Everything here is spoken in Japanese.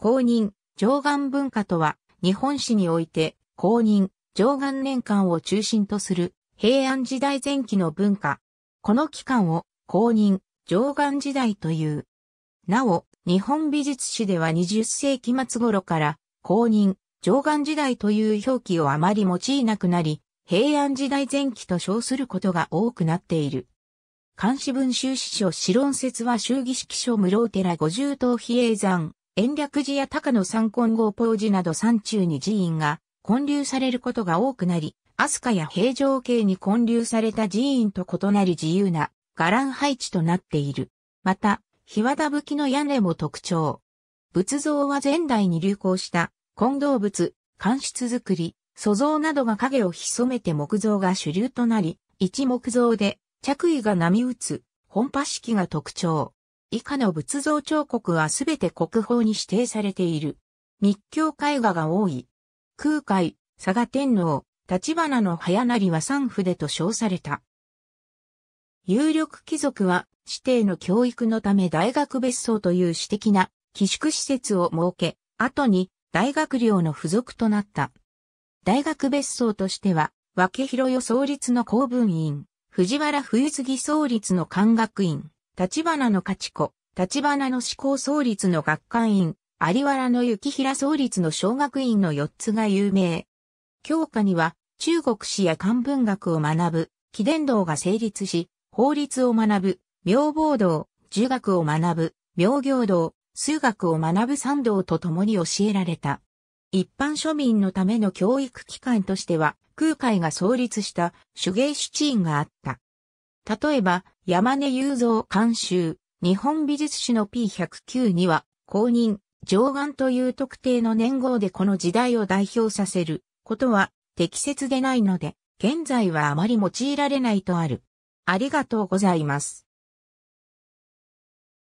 公認、上岸文化とは、日本史において、公認、上岸年間を中心とする、平安時代前期の文化。この期間を、公認、上岸時代という。なお、日本美術史では20世紀末頃から、公認、上岸時代という表記をあまり用いなくなり、平安時代前期と称することが多くなっている。漢詩文集史書史論説は衆議式書室寺五重等比叡山。延暦寺や高野山金号、法寺など山中に寺院が建立されることが多くなり、飛鳥や平城系に建立された寺院と異なり自由な伽藍配置となっている。また、ひわだぶきの屋根も特徴。仏像は前代に流行した混動物、乾出作り、塑像などが影を潜めて木造が主流となり、一木造で着衣が波打つ、本波式が特徴。以下の仏像彫刻はすべて国宝に指定されている。密教絵画が多い。空海、佐賀天皇、立花の早成は三筆と称された。有力貴族は、指定の教育のため大学別荘という私的な寄宿施設を設け、後に大学寮の付属となった。大学別荘としては、分広与創立の公文院、藤原冬杉創立の官学院、立花の勝子、立花の志向創立の学官院、有原の幸平創立の小学院の4つが有名。教科には、中国史や漢文学を学ぶ、貴伝道が成立し、法律を学ぶ、明暴道、儒学を学ぶ、明行道、数学を学ぶ三道と共に教えられた。一般庶民のための教育機関としては、空海が創立した手芸主治院があった。例えば、山根雄三監修、日本美術史の P109 には、公認、上岸という特定の年号でこの時代を代表させることは適切でないので、現在はあまり用いられないとある。ありがとうございます。